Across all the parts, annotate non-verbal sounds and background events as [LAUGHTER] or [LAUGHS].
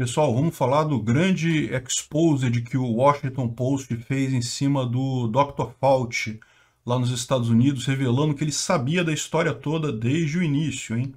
Pessoal, vamos falar do grande exposed que o Washington Post fez em cima do Dr. Fauci lá nos Estados Unidos, revelando que ele sabia da história toda desde o início, hein?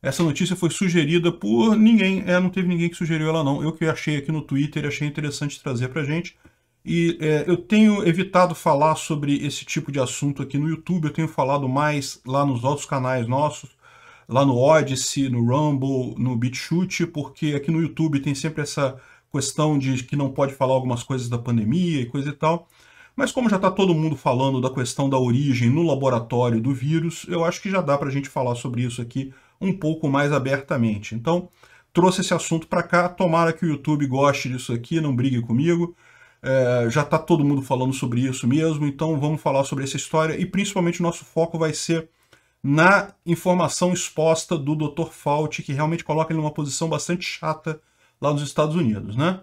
Essa notícia foi sugerida por ninguém, é, não teve ninguém que sugeriu ela não. Eu que achei aqui no Twitter, achei interessante trazer pra gente. E é, eu tenho evitado falar sobre esse tipo de assunto aqui no YouTube, eu tenho falado mais lá nos outros canais nossos, lá no Odyssey, no Rumble, no BitChute, porque aqui no YouTube tem sempre essa questão de que não pode falar algumas coisas da pandemia e coisa e tal. Mas como já está todo mundo falando da questão da origem no laboratório do vírus, eu acho que já dá para a gente falar sobre isso aqui um pouco mais abertamente. Então, trouxe esse assunto para cá, tomara que o YouTube goste disso aqui, não brigue comigo. É, já está todo mundo falando sobre isso mesmo, então vamos falar sobre essa história e principalmente o nosso foco vai ser na informação exposta do Dr. Fauci, que realmente coloca ele numa posição bastante chata lá nos Estados Unidos, né?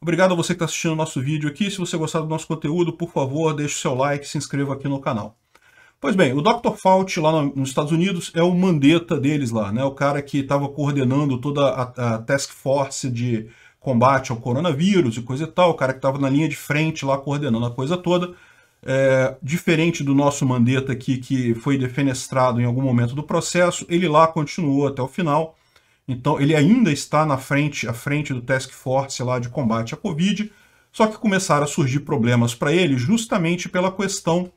Obrigado a você que está assistindo o nosso vídeo aqui. Se você gostar do nosso conteúdo, por favor, deixe o seu like e se inscreva aqui no canal. Pois bem, o Dr. Fauci lá nos Estados Unidos é o mandeta deles lá, né? O cara que estava coordenando toda a, a, task force de combate ao coronavírus e coisa e tal, o cara que estava na linha de frente lá coordenando a coisa toda. É, diferente do nosso Mandetta aqui, que foi defenestrado em algum momento do processo, ele lá continuou até o final. Então, ele ainda está na frente, à frente do Task Force lá de combate à Covid, só que começaram a surgir problemas para ele justamente pela questão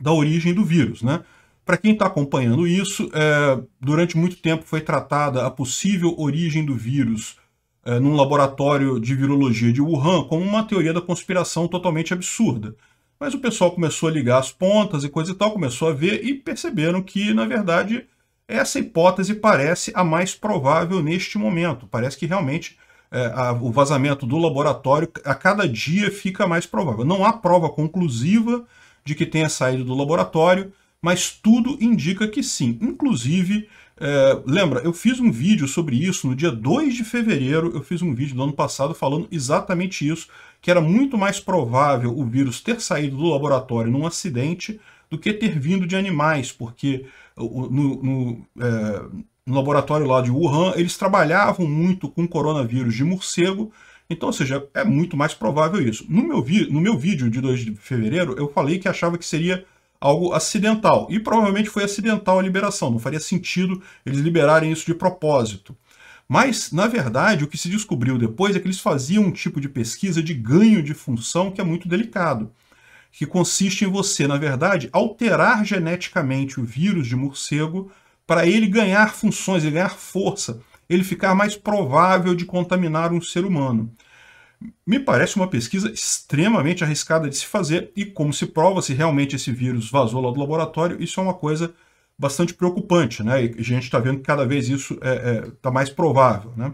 da origem do vírus. Né? Para quem está acompanhando isso, é, durante muito tempo foi tratada a possível origem do vírus é, num laboratório de virologia de Wuhan como uma teoria da conspiração totalmente absurda. Mas o pessoal começou a ligar as pontas e coisa e tal, começou a ver e perceberam que, na verdade, essa hipótese parece a mais provável neste momento. Parece que realmente é, a, o vazamento do laboratório a cada dia fica mais provável. Não há prova conclusiva de que tenha saído do laboratório, mas tudo indica que sim. Inclusive, é, lembra, eu fiz um vídeo sobre isso no dia 2 de fevereiro, eu fiz um vídeo do ano passado falando exatamente isso, que era muito mais provável o vírus ter saído do laboratório num acidente do que ter vindo de animais, porque no, no, é, no laboratório lá de Wuhan eles trabalhavam muito com coronavírus de morcego, então, ou seja, é muito mais provável isso. No meu, no meu vídeo de 2 de fevereiro, eu falei que achava que seria algo acidental. E provavelmente foi acidental a liberação, não faria sentido eles liberarem isso de propósito. Mas, na verdade, o que se descobriu depois é que eles faziam um tipo de pesquisa de ganho de função que é muito delicado, que consiste em você, na verdade, alterar geneticamente o vírus de morcego para ele ganhar funções, ele ganhar força, ele ficar mais provável de contaminar um ser humano. Me parece uma pesquisa extremamente arriscada de se fazer e, como se prova, se realmente esse vírus vazou lá do laboratório, isso é uma coisa bastante preocupante, né? E a gente está vendo que cada vez isso está é, é, tá mais provável, né?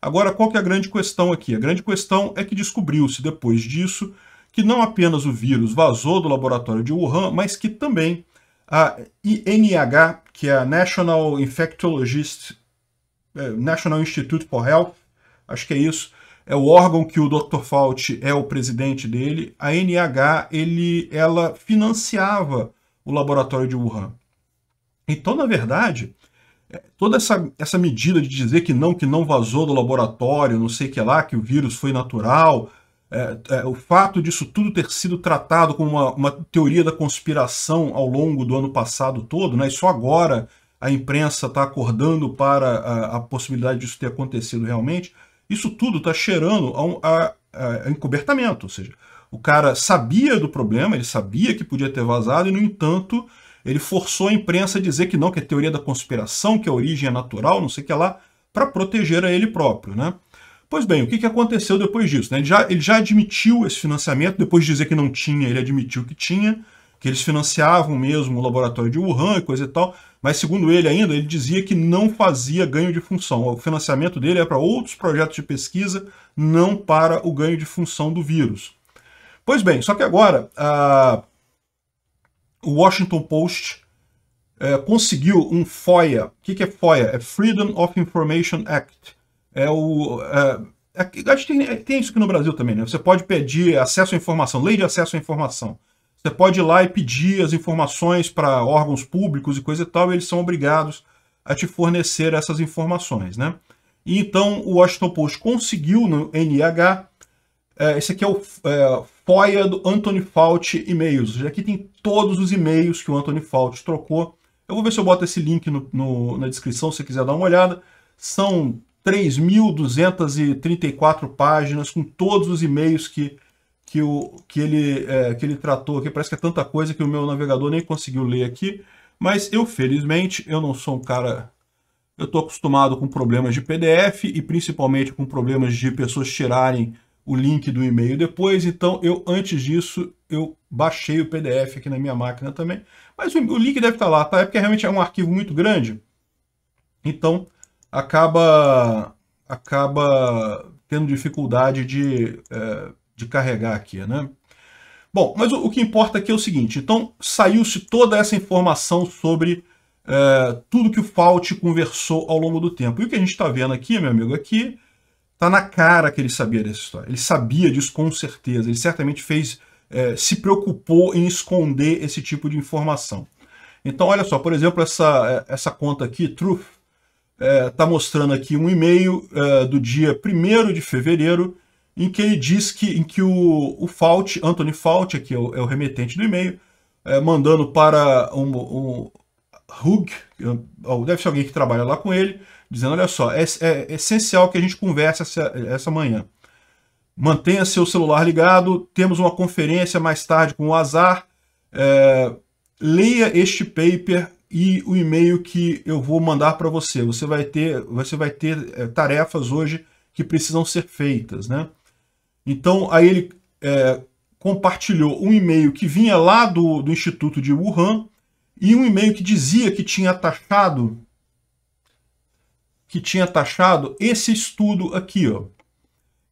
Agora, qual que é a grande questão aqui? A grande questão é que descobriu-se depois disso que não apenas o vírus vazou do laboratório de Wuhan, mas que também a INH, que é a National Infectologist, é, National Institute for Health, acho que é isso, é o órgão que o Dr. Fauci é o presidente dele, a NIH ele, ela financiava o laboratório de Wuhan. Então, na verdade, é, toda essa, essa medida de dizer que não, que não vazou do laboratório, não sei o que lá, que o vírus foi natural, é, é, o fato disso tudo ter sido tratado como uma, uma, teoria da conspiração ao longo do ano passado todo, né, e só agora a imprensa está acordando para a, a possibilidade disso ter acontecido realmente, isso tudo está cheirando a, a, a encobertamento, ou seja, o cara sabia do problema, ele sabia que podia ter vazado e, no entanto, ele forçou a imprensa a dizer que não, que é teoria da conspiração, que a origem é natural, não sei o que lá, para proteger a ele próprio, né? Pois bem, o que, que aconteceu depois disso? Né? Ele, já, ele já admitiu esse financiamento, depois de dizer que não tinha, ele admitiu que tinha, que eles financiavam mesmo o laboratório de Wuhan e coisa e tal, mas segundo ele ainda, ele dizia que não fazia ganho de função. O financiamento dele é para outros projetos de pesquisa, não para o ganho de função do vírus. Pois bem, só que agora a... o Washington Post é, conseguiu um FOIA. O que, que é FOIA? É Freedom of Information Act. É o... É... é acho que tem, tem isso aqui no Brasil também, né? Você pode pedir acesso à informação, lei de acesso à informação. Você pode ir lá e pedir as informações para órgãos públicos e coisa e tal, e eles são obrigados a te fornecer essas informações, né? E então o Washington Post conseguiu no NIH, é, esse aqui é o é, FOIA do Anthony Fauci e-mails. Aqui tem todos os e-mails que o Anthony Fauci trocou. Eu vou ver se eu boto esse link no, no, na descrição, se você quiser dar uma olhada. São 3.234 páginas com todos os e-mails que que, o, que, ele, é, que ele tratou aqui. Parece que é tanta coisa que o meu navegador nem conseguiu ler aqui. Mas eu, felizmente, eu não sou um cara... Eu estou acostumado com problemas de PDF e principalmente com problemas de pessoas tirarem o link do e-mail depois, então eu, antes disso, eu baixei o PDF aqui na minha máquina também, mas o, o link deve estar lá, tá? É porque realmente é um arquivo muito grande, então acaba, acaba tendo dificuldade de, é, de carregar aqui, né? Bom, mas o, o que importa aqui é o seguinte, então saiu-se toda essa informação sobre é, tudo que o Faust conversou ao longo do tempo. E o que a gente está vendo aqui, meu amigo, aqui é tá na cara que ele sabia dessa história. Ele sabia disso com certeza. Ele certamente fez, é, se preocupou em esconder esse tipo de informação. Então, olha só, por exemplo, essa, eh, essa conta aqui, Truth, está é, mostrando aqui um e-mail é, do dia 1 de fevereiro em que ele diz que, em que o, o Fauci, Anthony Fauci, que é o, é o remetente do e-mail, é, mandando para um, um Hug, deve ser alguém que trabalha lá com ele, dizendo, olha só, é, é essencial que a gente converse essa, essa manhã. Mantenha seu celular ligado, temos uma conferência mais tarde com o Azar, é, leia este paper e o e-mail que eu vou mandar para você. Você vai ter, você vai ter é, tarefas hoje que precisam ser feitas, né? Então, aí ele é, compartilhou um e-mail que vinha lá do, do Instituto de Wuhan e um e-mail que dizia que tinha taxado que tinha taxado esse estudo aqui, ó,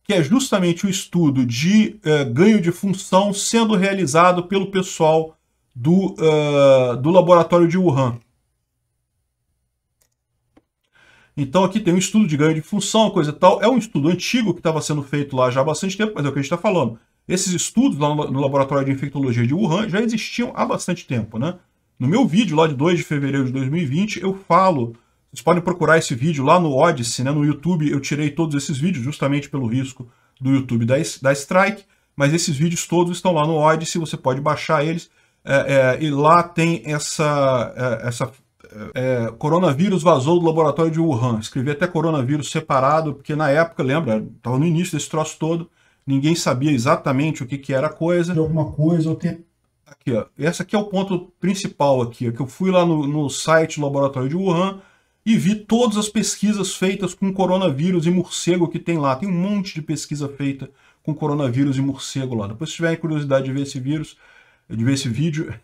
que é justamente o estudo de é, ganho de função sendo realizado pelo pessoal do, uh, do laboratório de Wuhan. Então aqui tem um estudo de ganho de função, coisa e tal. É um estudo antigo que estava sendo feito lá já há bastante tempo, mas é o que a gente está falando. Esses estudos lá no laboratório de infectologia de Wuhan já existiam há bastante tempo, né? No meu vídeo lá de 2 de fevereiro de 2020, eu falo, vocês podem procurar esse vídeo lá no Odyssey, né? No YouTube eu tirei todos esses vídeos justamente pelo risco do YouTube da, da Strike, mas esses vídeos todos estão lá no Odyssey, você pode baixar eles. É, é, e lá tem essa, é, essa é, coronavírus vazou do laboratório de Wuhan. Escrevi até coronavírus separado, porque na época, lembra, estava no início desse troço todo, ninguém sabia exatamente o que, que era a coisa. De alguma coisa, ou tem... Aqui, ó. Esse aqui é o ponto principal aqui, ó, que eu fui lá no, no site do laboratório de Wuhan e vi todas as pesquisas feitas com coronavírus e morcego que tem lá. Tem um monte de pesquisa feita com coronavírus e morcego lá. Depois, se tiverem curiosidade de ver esse vírus, de ver esse vídeo, [LAUGHS]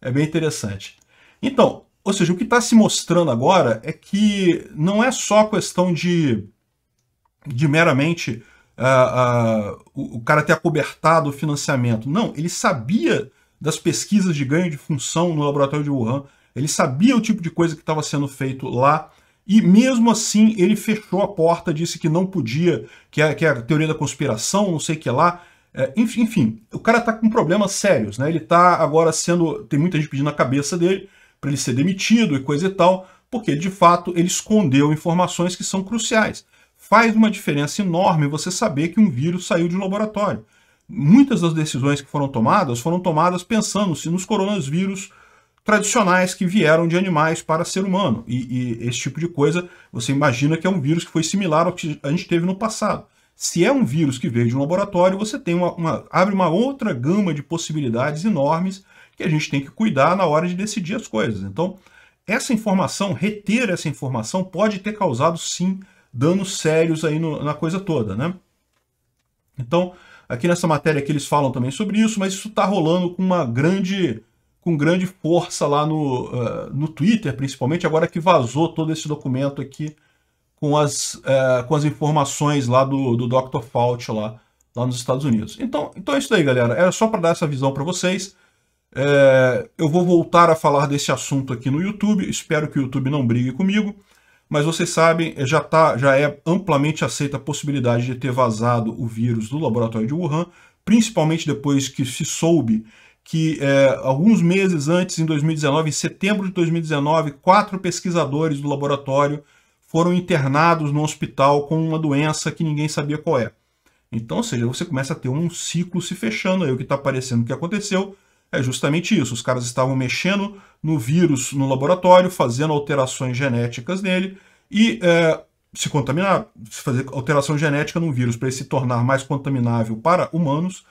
é bem interessante. Então, ou seja, o que está se mostrando agora é que não é só questão de, de meramente uh, uh, o, o cara ter acobertado o financiamento. Não, ele sabia das pesquisas de ganho de função no laboratório de Wuhan, ele sabia o tipo de coisa que estava sendo feito lá, e mesmo assim ele fechou a porta, disse que não podia, que é, que é a teoria da conspiração, não sei o que lá. É, enfim, enfim, o cara está com problemas sérios, né? Ele está agora sendo. Tem muita gente pedindo a cabeça dele, para ele ser demitido e coisa e tal, porque de fato ele escondeu informações que são cruciais. Faz uma diferença enorme você saber que um vírus saiu de um laboratório. Muitas das decisões que foram tomadas foram tomadas pensando-se nos coronavírus tradicionais que vieram de animais para ser humano. E, e, esse tipo de coisa, você imagina que é um vírus que foi similar ao que a gente teve no passado. Se é um vírus que veio de um laboratório, você tem uma, uma abre uma outra gama de possibilidades enormes que a gente tem que cuidar na hora de decidir as coisas. Então, essa informação, reter essa informação, pode ter causado sim danos sérios aí no, na coisa toda, né? Então, aqui nessa matéria que eles falam também sobre isso, mas isso está rolando com uma grande com grande força lá no, uh, no Twitter, principalmente agora que vazou todo esse documento aqui com as, uh, com as informações lá do, do Dr. Fauci lá, lá nos Estados Unidos. Então, então é isso aí, galera. Era só para dar essa visão para vocês. É, eu vou voltar a falar desse assunto aqui no YouTube. Espero que o YouTube não brigue comigo. Mas vocês sabem, é, já, tá, já é amplamente aceita a possibilidade de ter vazado o vírus do laboratório de Wuhan, principalmente depois que se soube que é, alguns meses antes, em 2019, em setembro de 2019, quatro pesquisadores do laboratório foram internados no hospital com uma doença que ninguém sabia qual é. Então, ou seja, você começa a ter um ciclo se fechando aí, o que está parecendo que aconteceu, é justamente isso. Os caras estavam mexendo no vírus no laboratório, fazendo alterações genéticas nele e é, se contaminar, fazer alteração genética num vírus para ele se tornar mais contaminável para humanos,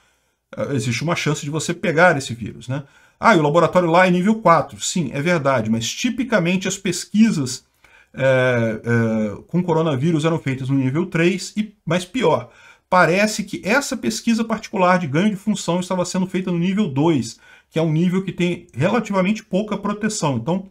é, existe uma chance de você pegar esse vírus, né? Ah, e o laboratório lá é nível 4. Sim, é verdade, mas tipicamente as pesquisas é, é, com coronavírus eram feitas no nível 3, e mais pior, parece que essa pesquisa particular de ganho de função estava sendo feita no nível 2, que é um nível que tem relativamente pouca proteção. Então,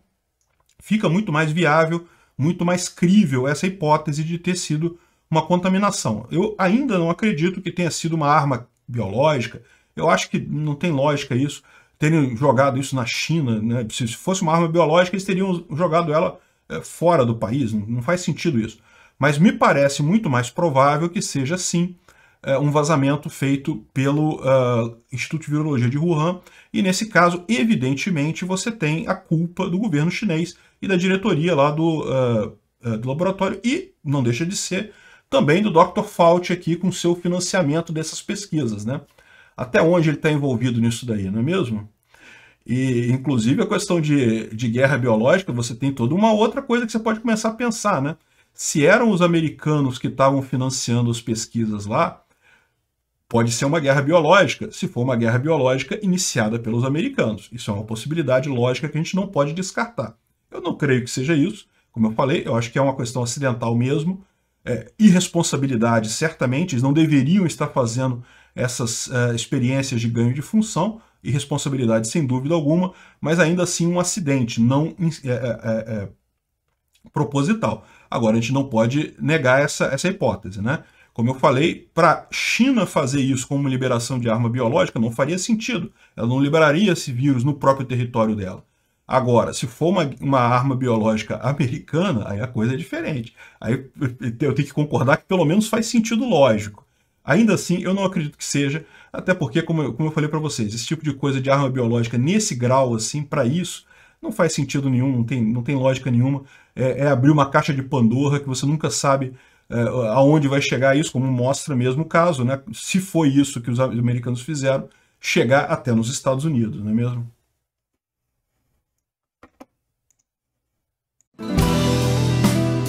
fica muito mais viável, muito mais crível essa hipótese de ter sido uma contaminação. Eu ainda não acredito que tenha sido uma arma biológica. Eu acho que não tem lógica isso. Terem jogado isso na China, né? se fosse uma arma biológica, eles teriam jogado ela é, fora do país. Não faz sentido isso. Mas me parece muito mais provável que seja, sim, é, um vazamento feito pelo uh, Instituto de Virologia de Wuhan. E nesse caso, evidentemente, você tem a culpa do governo chinês e da diretoria lá do, uh, uh, do laboratório, e não deixa de ser também do Dr. Fauci aqui com seu financiamento dessas pesquisas, né? Até onde ele está envolvido nisso daí, não é mesmo? E, inclusive, a questão de, de guerra biológica, você tem toda uma outra coisa que você pode começar a pensar, né? Se eram os americanos que estavam financiando as pesquisas lá, Pode ser uma guerra biológica, se for uma guerra biológica iniciada pelos americanos. Isso é uma possibilidade lógica que a gente não pode descartar. Eu não creio que seja isso. Como eu falei, eu acho que é uma questão acidental mesmo. É, irresponsabilidade, certamente, eles não deveriam estar fazendo essas é, experiências de ganho de função, irresponsabilidade sem dúvida alguma, mas ainda assim um acidente, não é, é, é, é proposital. Agora, a gente não pode negar essa, essa hipótese, né? Como eu falei, para a China fazer isso como liberação de arma biológica não faria sentido. Ela não liberaria esse vírus no próprio território dela. Agora, se for uma, uma arma biológica americana, aí a coisa é diferente. Aí eu tenho que concordar que pelo menos faz sentido lógico. Ainda assim, eu não acredito que seja, até porque, como eu, como eu falei para vocês, esse tipo de coisa de arma biológica nesse grau, assim, para isso, não faz sentido nenhum, não tem, não tem lógica nenhuma. É, é abrir uma caixa de Pandora que você nunca sabe é, aonde vai chegar isso, como mostra mesmo o caso, né? se foi isso que os americanos fizeram, chegar até nos Estados Unidos, não é mesmo?